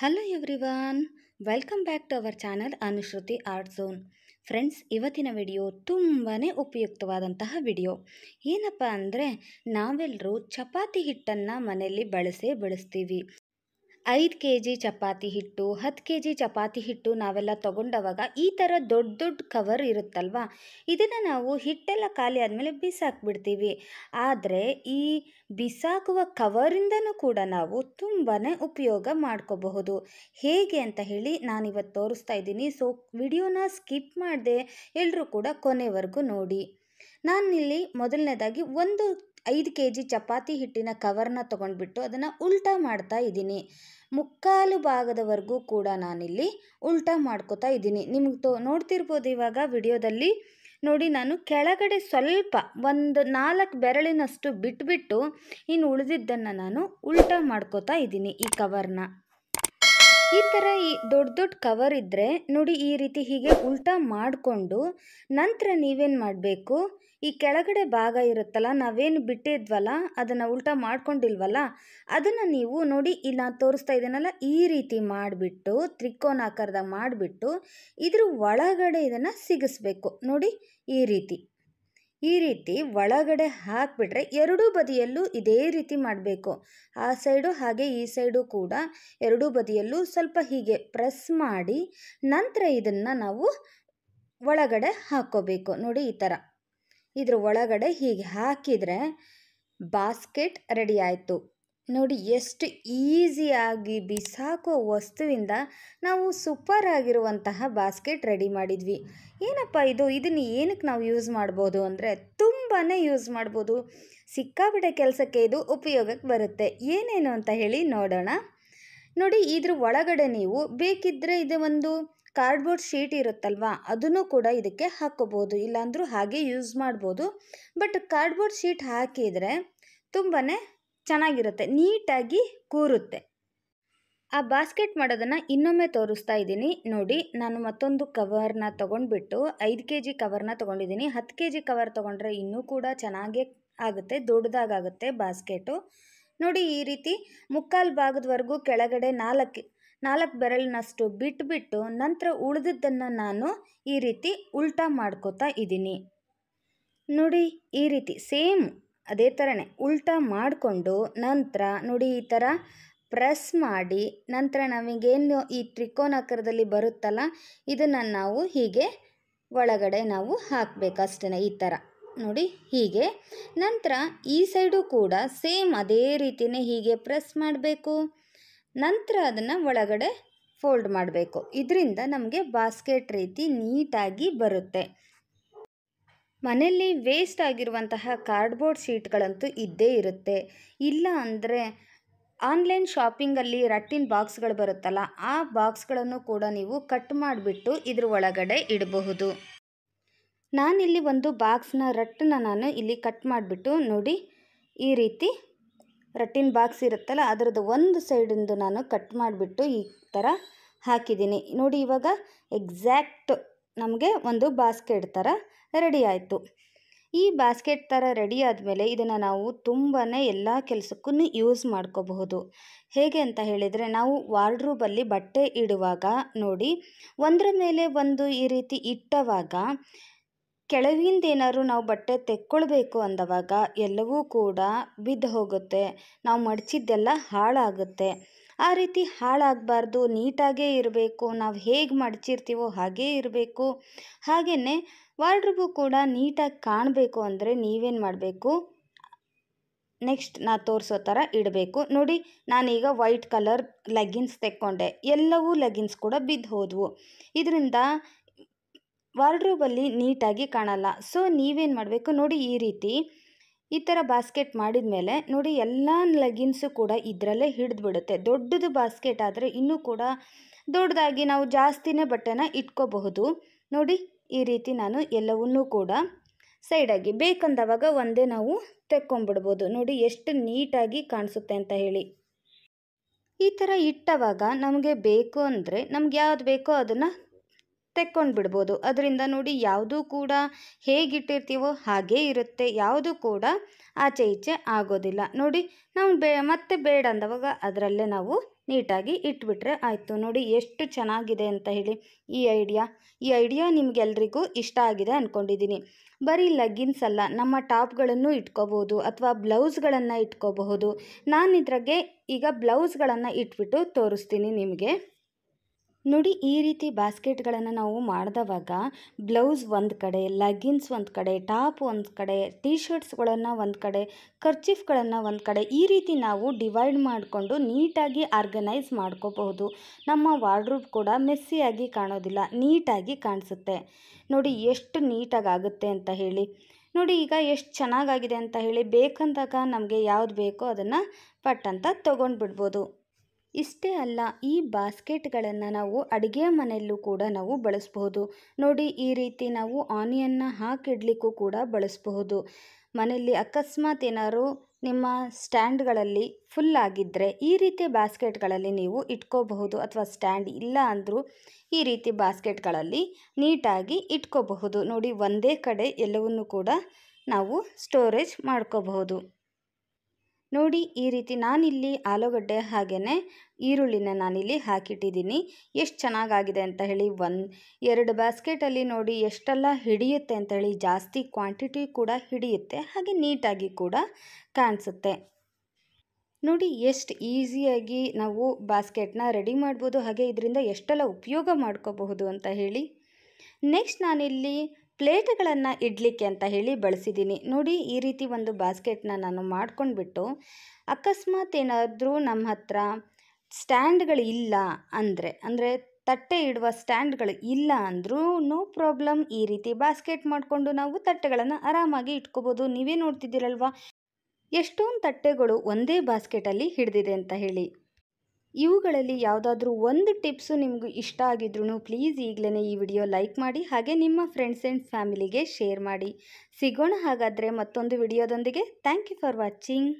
hello everyone welcome back to our channel Anushruti art zone friends ಇವತ್ತಿನ video ತುಂಬಾ ಉಪಯುಕ್ತವಾದಂತಹ video ಏನಪ್ಪ ಅಂದರೆ ನಾವೆಲ್ಲರೂ ಚಪಾತಿ ಹಿಟ್ಟನ್ನು ಮನೆಯಲ್ಲಿ ಬಳಸೇ ಬಳಸ್ತೀವಿ ಐದು ಕೆ ಜಿ ಚಪಾತಿ ಹಿಟ್ಟು ಹತ್ತು ಕೆ ಜಿ ಚಪಾತಿ ಹಿಟ್ಟು ನಾವೆಲ್ಲ ತೊಗೊಂಡವಾಗ ಈ ಥರ ದೊಡ್ಡ ದೊಡ್ಡ ಕವರ್ ಇರುತ್ತಲ್ವ ಇದನ್ನು ನಾವು ಹಿಟ್ಟೆಲ್ಲ ಖಾಲಿ ಆದಮೇಲೆ ಬಿಸಾಕ್ಬಿಡ್ತೀವಿ ಆದರೆ ಈ ಬಿಸಾಕುವ ಕವರಿಂದನೂ ಕೂಡ ನಾವು ತುಂಬಾ ಉಪಯೋಗ ಮಾಡ್ಕೋಬಹುದು ಹೇಗೆ ಅಂತ ಹೇಳಿ ನಾನಿವತ್ತು ತೋರಿಸ್ತಾ ಇದ್ದೀನಿ ಸೊ ವಿಡಿಯೋನ ಸ್ಕಿಪ್ ಮಾಡಿದೆ ಎಲ್ಲರೂ ಕೂಡ ಕೊನೆವರೆಗೂ ನೋಡಿ ನಾನಿಲ್ಲಿ ಮೊದಲನೇದಾಗಿ ಒಂದು ಐದು ಕೆ ಜಿ ಚಪಾತಿ ಹಿಟ್ಟಿನ ಕವರ್ನ ತೊಗೊಂಡ್ಬಿಟ್ಟು ಅದನ್ನು ಉಲ್ಟಾ ಮಾಡ್ತಾ ಇದ್ದೀನಿ ಮುಕ್ಕಾಲು ಭಾಗದವರೆಗೂ ಕೂಡ ನಾನಿಲ್ಲಿ ಉಲ್ಟಾ ಮಾಡ್ಕೋತಾ ಇದ್ದೀನಿ ನಿಮ್ಗೆ ತೋ ನೋಡ್ತಿರ್ಬೋದು ಇವಾಗ ವಿಡಿಯೋದಲ್ಲಿ ನೋಡಿ ನಾನು ಕೆಳಗಡೆ ಸ್ವಲ್ಪ ಒಂದು ನಾಲ್ಕು ಬೆರಳಿನಷ್ಟು ಬಿಟ್ಬಿಟ್ಟು ಇನ್ನು ಉಳಿದಿದ್ದನ್ನು ನಾನು ಉಲ್ಟಾ ಮಾಡ್ಕೋತಾ ಇದ್ದೀನಿ ಈ ಕವರ್ನ ಈ ಥರ ಈ ದೊಡ್ಡ ದೊಡ್ಡ ಕವರ್ ಇದ್ದರೆ ನೋಡಿ ಈ ರೀತಿ ಹೀಗೆ ಉಲ್ಟಾ ಮಾಡಿಕೊಂಡು ನಂತರ ನೀವೇನು ಮಾಡಬೇಕು ಈ ಕೆಳಗಡೆ ಭಾಗ ಇರುತ್ತಲ್ಲ ನಾವೇನು ಬಿಟ್ಟಿದ್ವಲ್ಲ ಅದನ್ನು ಉಲ್ಟಾ ಮಾಡ್ಕೊಂಡಿಲ್ವಲ್ಲ ಅದನ್ನು ನೀವು ನೋಡಿ ಇಲ್ಲಿ ನಾನು ತೋರಿಸ್ತಾ ಇದ್ದೇನಲ್ಲ ಈ ರೀತಿ ಮಾಡಿಬಿಟ್ಟು ತ್ರಿಕೋನಾಕಾರದಾಗ ಮಾಡಿಬಿಟ್ಟು ಇದ್ರ ಒಳಗಡೆ ಇದನ್ನು ಸಿಗಿಸ್ಬೇಕು ನೋಡಿ ಈ ರೀತಿ ಈ ರೀತಿ ಒಳಗಡೆ ಹಾಕಿಬಿಟ್ರೆ ಎರಡೂ ಬದಿಯಲ್ಲೂ ಇದೇ ರೀತಿ ಮಾಡಬೇಕು ಆ ಸೈಡು ಹಾಗೆ ಈ ಸೈಡು ಕೂಡ ಎರಡೂ ಬದಿಯಲ್ಲೂ ಸ್ವಲ್ಪ ಹೀಗೆ ಪ್ರೆಸ್ ಮಾಡಿ ನಂತರ ಇದನ್ನು ನಾವು ಒಳಗಡೆ ಹಾಕ್ಕೋಬೇಕು ನೋಡಿ ಈ ಥರ ಇದ್ರ ಒಳಗಡೆ ಹೀಗೆ ಹಾಕಿದರೆ ಬಾಸ್ಕೆಟ್ ರೆಡಿ ಆಯಿತು ನೋಡಿ ಎಷ್ಟು ಈಸಿಯಾಗಿ ಬಿಸಾಕೋ ವಸ್ತುವಿಂದ ನಾವು ಸೂಪರ್ ಆಗಿರುವಂತಹ ಬಾಸ್ಕೆಟ್ ರೆಡಿ ಮಾಡಿದ್ವಿ ಏನಪ್ಪ ಇದು ಇದನ್ನು ಏನಕ್ಕೆ ನಾವು ಯೂಸ್ ಮಾಡ್ಬೋದು ಅಂದರೆ ತುಂಬಾ ಯೂಸ್ ಮಾಡ್ಬೋದು ಸಿಕ್ಕಾಬಿಟ್ಟೆ ಕೆಲಸಕ್ಕೆ ಇದು ಉಪಯೋಗಕ್ಕೆ ಬರುತ್ತೆ ಏನೇನು ಅಂತ ಹೇಳಿ ನೋಡೋಣ ನೋಡಿ ಇದ್ರ ಒಳಗಡೆ ನೀವು ಬೇಕಿದ್ದರೆ ಇದು ಒಂದು ಕಾರ್ಡ್ಬೋರ್ಡ್ ಶೀಟ್ ಇರುತ್ತಲ್ವಾ ಅದನ್ನು ಕೂಡ ಇದಕ್ಕೆ ಹಾಕೋಬೋದು ಇಲ್ಲಾಂದರೂ ಹಾಗೆ ಯೂಸ್ ಮಾಡ್ಬೋದು ಬಟ್ ಕಾರ್ಡ್ಬೋರ್ಡ್ ಶೀಟ್ ಹಾಕಿದರೆ ತುಂಬಾ ಚೆನ್ನಾಗಿರುತ್ತೆ ನೀಟಾಗಿ ಕೂರುತ್ತೆ ಆ ಬಾಸ್ಕೆಟ್ ಮಾಡೋದನ್ನು ಇನ್ನೊಮ್ಮೆ ತೋರಿಸ್ತಾ ಇದ್ದೀನಿ ನೋಡಿ ನಾನು ಮತ್ತೊಂದು ಕವರ್ನ ತೊಗೊಂಡ್ಬಿಟ್ಟು ಐದು ಕೆ ಜಿ ಕವರ್ನ ತೊಗೊಂಡಿದ್ದೀನಿ ಹತ್ತು ಕೆ ಜಿ ಕವರ್ ತೊಗೊಂಡ್ರೆ ಇನ್ನೂ ಕೂಡ ಚೆನ್ನಾಗೇ ಆಗುತ್ತೆ ದೊಡ್ಡದಾಗುತ್ತೆ ಬಾಸ್ಕೆಟು ನೋಡಿ ಈ ರೀತಿ ಮುಕ್ಕಾಲು ಭಾಗದವರೆಗೂ ಕೆಳಗಡೆ ನಾಲ್ಕು ನಾಲ್ಕು ಬೆರಳಿನಷ್ಟು ಬಿಟ್ಟುಬಿಟ್ಟು ನಂತರ ಉಳಿದದ್ದನ್ನು ನಾನು ಈ ರೀತಿ ಉಲ್ಟಾ ಮಾಡ್ಕೋತಾ ಇದ್ದೀನಿ ನೋಡಿ ಈ ರೀತಿ ಸೇಮ್ ಅದೇ ಥರನೇ ಉಲ್ಟಾ ಮಾಡಿಕೊಂಡು ನಂತರ ನೋಡಿ ಈ ಥರ ಪ್ರೆಸ್ ಮಾಡಿ ನಂತರ ನಮಗೇನು ಈ ಆಕಾರದಲ್ಲಿ ಬರುತ್ತಲ್ಲ ಇದನ್ನು ನಾವು ಹೀಗೆ ಒಳಗಡೆ ನಾವು ಹಾಕಬೇಕು ಅಷ್ಟೇ ಈ ಥರ ನೋಡಿ ಹೀಗೆ ನಂತರ ಈ ಸೈಡು ಕೂಡ ಸೇಮ್ ಅದೇ ರೀತಿಯೇ ಹೀಗೆ ಪ್ರೆಸ್ ಮಾಡಬೇಕು ನಂತರ ಅದನ್ನು ಒಳಗಡೆ ಫೋಲ್ಡ್ ಮಾಡಬೇಕು ಇದರಿಂದ ನಮಗೆ ಬಾಸ್ಕೆಟ್ ರೀತಿ ನೀಟಾಗಿ ಬರುತ್ತೆ ಮನೆಯಲ್ಲಿ ವೇಸ್ಟ್ ಆಗಿರುವಂತಹ ಕಾರ್ಡ್ಬೋರ್ಡ್ ಶೀಟ್ಗಳಂತೂ ಇದ್ದೇ ಇರುತ್ತೆ ಇಲ್ಲ ಅಂದರೆ ಆನ್ಲೈನ್ ಶಾಪಿಂಗಲ್ಲಿ ರಟ್ಟಿನ ಬಾಕ್ಸ್ಗಳು ಬರುತ್ತಲ್ಲ ಆ ಬಾಕ್ಸ್ಗಳನ್ನು ಕೂಡ ನೀವು ಕಟ್ ಮಾಡಿಬಿಟ್ಟು ಇದ್ರ ಒಳಗಡೆ ಇಡಬಹುದು ನಾನಿಲ್ಲಿ ಒಂದು ಬಾಕ್ಸ್ನ ರಟ್ಟನ್ನ ನಾನು ಇಲ್ಲಿ ಕಟ್ ಮಾಡಿಬಿಟ್ಟು ನೋಡಿ ಈ ರೀತಿ ರಟ್ಟಿನ ಬಾಕ್ಸ್ ಇರುತ್ತಲ್ಲ ಅದರದ್ದು ಒಂದು ಸೈಡಿಂದು ನಾನು ಕಟ್ ಮಾಡಿಬಿಟ್ಟು ಈ ಥರ ಹಾಕಿದ್ದೀನಿ ನೋಡಿ ಇವಾಗ ಎಕ್ಸಾಕ್ಟ್ ನಮಗೆ ಒಂದು ಬಾಸ್ಕೆಟ್ ಥರ ರೆಡಿ ಆಯಿತು ಈ ಬಾಸ್ಕೆಟ್ ಥರ ರೆಡಿ ಆದಮೇಲೆ ಇದನ್ನು ನಾವು ತುಂಬಾ ಎಲ್ಲ ಕೆಲಸಕ್ಕೂ ಯೂಸ್ ಮಾಡ್ಕೋಬಹುದು ಹೇಗೆ ಅಂತ ಹೇಳಿದರೆ ನಾವು ವಾರ್ಡ್ರೂಬಲ್ಲಿ ಬಟ್ಟೆ ಇಡುವಾಗ ನೋಡಿ ಒಂದರ ಮೇಲೆ ಒಂದು ಈ ರೀತಿ ಇಟ್ಟವಾಗ ಕೆಳಗಿಂದ ಏನಾದ್ರು ನಾವು ಬಟ್ಟೆ ತೆಕ್ಕೊಳ್ಬೇಕು ಅಂದವಾಗ ಎಲ್ಲವೂ ಕೂಡ ಬಿದ್ದು ಹೋಗುತ್ತೆ ನಾವು ಮಡಚಿದ್ದೆಲ್ಲ ಹಾಳಾಗುತ್ತೆ ಆ ರೀತಿ ಹಾಳಾಗಬಾರ್ದು ನೀಟಾಗೇ ಇರಬೇಕು ನಾವು ಹೇಗೆ ಮಡಚಿರ್ತೀವೋ ಹಾಗೇ ಇರಬೇಕು ಹಾಗೆಯೇ ವಾರ್ಡ್ರೂಬು ಕೂಡ ನೀಟಾಗಿ ಕಾಣಬೇಕು ಅಂದರೆ ನೀವೇನು ಮಾಡಬೇಕು ನೆಕ್ಸ್ಟ್ ನಾ ತೋರಿಸೋ ಥರ ಇಡಬೇಕು ನೋಡಿ ನಾನೀಗ ವೈಟ್ ಕಲರ್ ಲೆಗಿನ್ಸ್ ತೆಕ್ಕೊಂಡೆ ಎಲ್ಲವೂ ಲೆಗಿನ್ಸ್ ಕೂಡ ಬಿದ್ದು ಹೋದವು ಇದರಿಂದ ವಾರ್ಡ್ರೂಬಲ್ಲಿ ನೀಟಾಗಿ ಕಾಣಲ್ಲ ಸೊ ನೀವೇನು ಮಾಡಬೇಕು ನೋಡಿ ಈ ರೀತಿ ಈ ಥರ ಬಾಸ್ಕೆಟ್ ಮಾಡಿದ ಮೇಲೆ ನೋಡಿ ಎಲ್ಲ ಲೆಗಿನ್ಸು ಕೂಡ ಇದರಲ್ಲೇ ಹಿಡಿದ್ಬಿಡುತ್ತೆ ದೊಡ್ಡದು ಬಾಸ್ಕೆಟ್ ಆದರೆ ಇನ್ನೂ ಕೂಡ ದೊಡ್ಡದಾಗಿ ನಾವು ಜಾಸ್ತಿನೇ ಬಟ್ಟೆನ ಇಟ್ಕೋಬಹುದು ನೋಡಿ ಈ ರೀತಿ ನಾನು ಎಲ್ಲವನ್ನೂ ಕೂಡ ಸೈಡಾಗಿ ಬೇಕಂದವಾಗ ಒಂದೇ ನಾವು ತೆಕ್ಕೊಂಬಿಡ್ಬೋದು ನೋಡಿ ಎಷ್ಟು ನೀಟಾಗಿ ಕಾಣಿಸುತ್ತೆ ಅಂತ ಹೇಳಿ ಈ ಥರ ಇಟ್ಟವಾಗ ನಮಗೆ ಬೇಕು ಅಂದರೆ ನಮ್ಗೆ ಯಾವ್ದು ಬೇಕೋ ಅದನ್ನು ತೆಕ್ಕೊಂಡು ಬಿಡ್ಬೋದು ಅದರಿಂದ ನೋಡಿ ಯಾವುದೂ ಕೂಡ ಹೇಗಿಟ್ಟಿರ್ತೀವೋ ಹಾಗೇ ಇರುತ್ತೆ ಯಾವುದು ಕೂಡ ಆಚೆ ಈಚೆ ಆಗೋದಿಲ್ಲ ನೋಡಿ ನಾವು ಬೇ ಮತ್ತೆ ಬೇಡ ಅಂದವಾಗ ಅದರಲ್ಲೇ ನಾವು ನೀಟಾಗಿ ಇಟ್ಬಿಟ್ರೆ ಆಯಿತು ನೋಡಿ ಎಷ್ಟು ಚೆನ್ನಾಗಿದೆ ಅಂತ ಹೇಳಿ ಈ ಐಡಿಯಾ ಈ ಐಡಿಯಾ ನಿಮಗೆಲ್ರಿಗೂ ಇಷ್ಟ ಆಗಿದೆ ಅಂದ್ಕೊಂಡಿದ್ದೀನಿ ಬರೀ ಲಗ್ಗಿನ್ಸ್ ಅಲ್ಲ ನಮ್ಮ ಟಾಪ್ಗಳನ್ನು ಇಟ್ಕೋಬೋದು ಅಥವಾ ಬ್ಲೌಸ್ಗಳನ್ನು ಇಟ್ಕೋಬಹುದು ನಾನು ಇದ್ರಾಗೆ ಈಗ ಬ್ಲೌಸ್ಗಳನ್ನು ಇಟ್ಬಿಟ್ಟು ತೋರಿಸ್ತೀನಿ ನಿಮಗೆ ನೋಡಿ ಈ ರೀತಿ ಬಾಸ್ಕೆಟ್ಗಳನ್ನು ನಾವು ಮಾಡಿದವಾಗ ಬ್ಲೌಸ್ ಒಂದು ಕಡೆ ಲಗ್ಗಿನ್ಸ್ ಒಂದು ಕಡೆ ಟಾಪ್ ಒಂದು ಕಡೆ ಟೀ ಶರ್ಟ್ಸ್ಗಳನ್ನು ಒಂದು ಕಡೆ ಕರ್ಚಿಫ್ಗಳನ್ನು ಒಂದು ಕಡೆ ಈ ರೀತಿ ನಾವು ಡಿವೈಡ್ ಮಾಡಿಕೊಂಡು ನೀಟಾಗಿ ಆರ್ಗನೈಸ್ ಮಾಡ್ಕೋಬಹುದು ನಮ್ಮ ವಾರ್ಡ್ರೂಬ್ ಕೂಡ ಮೆಸ್ಸಿಯಾಗಿ ಕಾಣೋದಿಲ್ಲ ನೀಟಾಗಿ ಕಾಣಿಸುತ್ತೆ ನೋಡಿ ಎಷ್ಟು ನೀಟಾಗಿ ಆಗುತ್ತೆ ಅಂತ ಹೇಳಿ ನೋಡಿ ಈಗ ಎಷ್ಟು ಚೆನ್ನಾಗಾಗಿದೆ ಅಂತ ಹೇಳಿ ಬೇಕಂದಾಗ ನಮಗೆ ಯಾವುದು ಬೇಕೋ ಅದನ್ನು ಪಟ್ ಅಂತ ತೊಗೊಂಡ್ಬಿಡ್ಬೋದು ಇಷ್ಟೇ ಅಲ್ಲ ಈ ಬಾಸ್ಕೆಟ್ಗಳನ್ನು ನಾವು ಅಡುಗೆ ಮನೆಯಲ್ಲೂ ಕೂಡ ನಾವು ಬಳಸಬಹುದು ನೋಡಿ ಈ ರೀತಿ ನಾವು ಆನಿಯನ್ನ ಹಾಕಿಡಲಿಕ್ಕೂ ಕೂಡ ಬಳಸಬಹುದು ಮನೆಯಲ್ಲಿ ಅಕಸ್ಮಾತ್ ಏನಾದ್ರು ನಿಮ್ಮ ಸ್ಟ್ಯಾಂಡ್ಗಳಲ್ಲಿ ಫುಲ್ ಆಗಿದ್ದರೆ ಈ ರೀತಿ ಬಾಸ್ಕೆಟ್ಗಳಲ್ಲಿ ನೀವು ಇಟ್ಕೋಬಹುದು ಅಥವಾ ಸ್ಟ್ಯಾಂಡ್ ಇಲ್ಲ ಅಂದರೂ ಈ ರೀತಿ ಬಾಸ್ಕೆಟ್ಗಳಲ್ಲಿ ನೀಟಾಗಿ ಇಟ್ಕೋಬಹುದು ನೋಡಿ ಒಂದೇ ಕಡೆ ಎಲ್ಲವನ್ನು ಕೂಡ ನಾವು ಸ್ಟೋರೇಜ್ ಮಾಡ್ಕೋಬಹುದು ನೋಡಿ ಈ ರೀತಿ ನಾನಿಲ್ಲಿ ಆಲೂಗಡ್ಡೆ ಹಾಗೆಯೇ ಈರುಳ್ಳಿನ ನಾನಿಲ್ಲಿ ಹಾಕಿಟ್ಟಿದ್ದೀನಿ ಎಷ್ಟು ಚೆನ್ನಾಗಾಗಿದೆ ಅಂತ ಹೇಳಿ ಒಂದು ಎರಡು ಬಾಸ್ಕೆಟಲ್ಲಿ ನೋಡಿ ಎಷ್ಟೆಲ್ಲ ಹಿಡಿಯುತ್ತೆ ಅಂತ ಹೇಳಿ ಜಾಸ್ತಿ ಕ್ವಾಂಟಿಟಿ ಕೂಡ ಹಿಡಿಯುತ್ತೆ ಹಾಗೆ ನೀಟಾಗಿ ಕೂಡ ಕಾಣಿಸುತ್ತೆ ನೋಡಿ ಎಷ್ಟು ಈಸಿಯಾಗಿ ನಾವು ಬಾಸ್ಕೆಟ್ನ ರೆಡಿ ಮಾಡ್ಬೋದು ಹಾಗೆ ಇದರಿಂದ ಎಷ್ಟೆಲ್ಲ ಉಪಯೋಗ ಮಾಡ್ಕೋಬಹುದು ಅಂತ ಹೇಳಿ ನೆಕ್ಸ್ಟ್ ನಾನಿಲ್ಲಿ ಪ್ಲೇಟ್ಗಳನ್ನು ಇಡಲಿಕ್ಕೆ ಅಂತ ಹೇಳಿ ಬಳಸಿದ್ದೀನಿ ನೋಡಿ ಈ ರೀತಿ ಒಂದು ಬಾಸ್ಕೆಟ್ನ ನಾನು ಮಾಡ್ಕೊಂಡ್ಬಿಟ್ಟು ಅಕಸ್ಮಾತ್ ಏನಾದರೂ ನಮ್ಮ ಹತ್ರ ಸ್ಟ್ಯಾಂಡ್ಗಳು ಇಲ್ಲ ಅಂದರೆ ಅಂದರೆ ತಟ್ಟೆ ಇಡುವ ಸ್ಟ್ಯಾಂಡ್ಗಳು ಇಲ್ಲ ಅಂದರೂ ನೋ ಪ್ರಾಬ್ಲಮ್ ಈ ರೀತಿ ಬಾಸ್ಕೆಟ್ ಮಾಡಿಕೊಂಡು ನಾವು ತಟ್ಟೆಗಳನ್ನು ಆರಾಮಾಗಿ ಇಟ್ಕೋಬೋದು ನೀವೇ ನೋಡ್ತಿದ್ದೀರಲ್ವಾ ಎಷ್ಟೊಂದು ತಟ್ಟೆಗಳು ಒಂದೇ ಬಾಸ್ಕೆಟಲ್ಲಿ ಹಿಡಿದಿದೆ ಅಂತ ಹೇಳಿ ಇವುಗಳಲ್ಲಿ ಯಾವುದಾದ್ರೂ ಒಂದು ಟಿಪ್ಸು ನಿಮಗೂ ಇಷ್ಟ ಆಗಿದ್ರೂ ಪ್ಲೀಸ್ ಈಗಲೇ ಈ ವಿಡಿಯೋ ಲೈಕ್ ಮಾಡಿ ಹಾಗೆ ನಿಮ್ಮ ಫ್ರೆಂಡ್ಸ್ ಆ್ಯಂಡ್ ಫ್ಯಾಮಿಲಿಗೆ ಶೇರ್ ಮಾಡಿ ಸಿಗೋಣ ಹಾಗಾದರೆ ಮತ್ತೊಂದು ವಿಡಿಯೋದೊಂದಿಗೆ ಥ್ಯಾಂಕ್ ಯು ಫಾರ್ ವಾಚಿಂಗ್